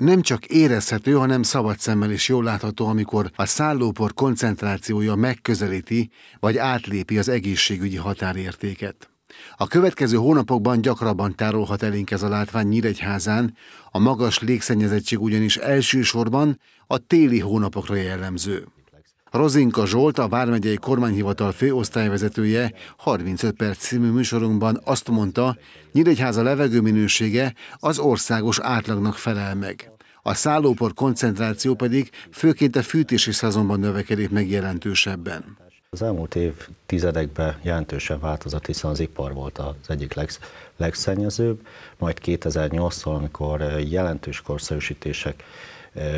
nem csak érezhető, hanem szabad szemmel is jól látható, amikor a szállópor koncentrációja megközelíti vagy átlépi az egészségügyi határértéket. A következő hónapokban gyakrabban tárolhat elénk ez a látvány Nyíregyházán, a magas légszennyezettség ugyanis elsősorban a téli hónapokra jellemző. Rozinka Zsolt, a Vármegyei Kormányhivatal főosztályvezetője 35 perc című műsorunkban azt mondta, Nyíregyháza levegőminősége az országos átlagnak felel meg. A szállópor koncentráció pedig főként a fűtési szezonban növekedik meg jelentősebben. Az elmúlt év tizedekben jelentősen változott, hiszen az ipar volt az egyik legsz, legszennyezőbb, majd 2008-tól, amikor jelentős korszerűsítések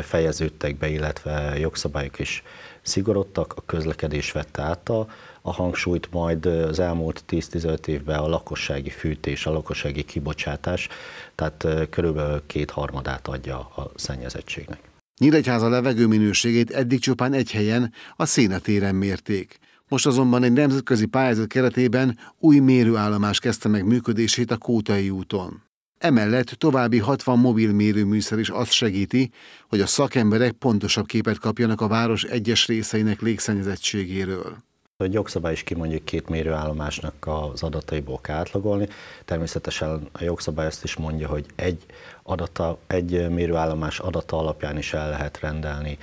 fejeződtek be, illetve jogszabályok is szigorodtak, a közlekedés vette át a, a hangsúlyt, majd az elmúlt 10-15 évben a lakossági fűtés, a lakossági kibocsátás, tehát körülbelül kétharmadát adja a szennyezettségnek. Nyíregyháza minőségét eddig csupán egy helyen, a szénetéren mérték. Most azonban egy nemzetközi pályázat keretében új mérőállomás kezdte meg működését a Kótai úton. Emellett további 60 mobil mérőműszer is azt segíti, hogy a szakemberek pontosabb képet kapjanak a város egyes részeinek légszennyezettségéről. A jogszabály is kimondjuk két mérőállomásnak az adataiból kell átlagolni. Természetesen a jogszabály azt is mondja, hogy egy adata, egy mérőállomás adata alapján is el lehet rendelni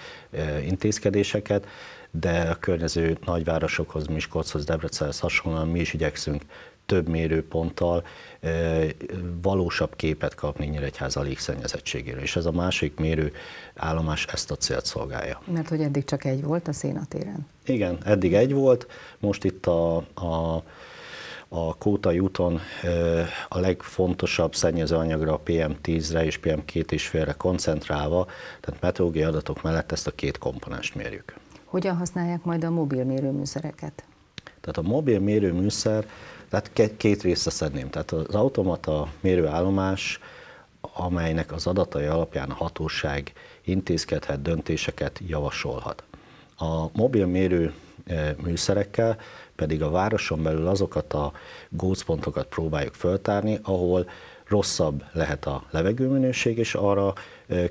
intézkedéseket, de a környező nagyvárosokhoz, Miskolchoz, Debrecenhez hasonlóan mi is igyekszünk több mérőponttal valósabb képet kapni Nyíregyháza légszennyezettségéről. És ez a másik mérőállomás ezt a célt szolgálja. Mert hogy eddig csak egy volt a szénatéren. Igen, eddig egy volt, most itt a, a a Kótai úton a legfontosabb szennyezőanyagra, a PM10-re és PM2,5-re koncentrálva, tehát meteorológiai adatok mellett ezt a két komponást mérjük. Hogyan használják majd a mobil mérőműszereket? Tehát a mobil mérőműszer, tehát két része szedném. Tehát az automata mérőállomás, amelynek az adatai alapján a hatóság intézkedhet, döntéseket javasolhat. A mobil mérő műszerekkel, pedig a városon belül azokat a gócpontokat próbáljuk föltárni, ahol rosszabb lehet a levegőminőség, és arra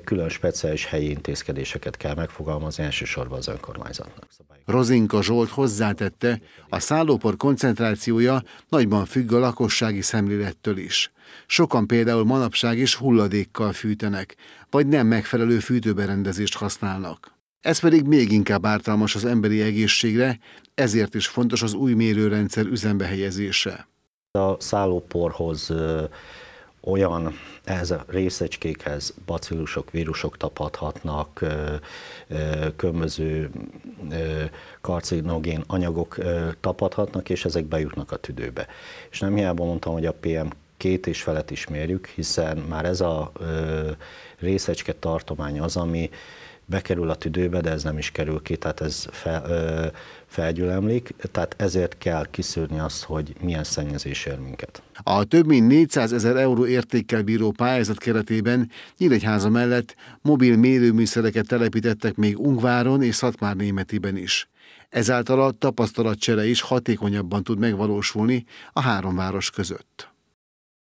külön speciális helyi intézkedéseket kell megfogalmazni elsősorban az önkormányzatnak. Rozinka Zsolt hozzátette, a szállópor koncentrációja nagyban függ a lakossági szemlélettől is. Sokan például manapság is hulladékkal fűtenek, vagy nem megfelelő fűtőberendezést használnak. Ez pedig még inkább ártalmas az emberi egészségre, ezért is fontos az új mérőrendszer üzembe helyezése. A szállóporhoz olyan ez a részecskékhez bacillusok, vírusok tapadhatnak, kömöző különböző karcinogén anyagok tapadhatnak, és ezek bejutnak a tüdőbe. És nem hiába mondtam, hogy a PM két és felet is mérjük, hiszen már ez a részecske tartomány az, ami bekerül a tüdőbe, de ez nem is kerül ki, tehát ez fel, ö, felgyülemlik, tehát ezért kell kiszűrni azt, hogy milyen szennyezés ér minket. A több mint 400 ezer euró értékkel bíró pályázat keretében Nyíregyháza mellett mobil mérőműszereket telepítettek még Ungváron és szatmár Németiben is. Ezáltal a tapasztalatcsere is hatékonyabban tud megvalósulni a három város között.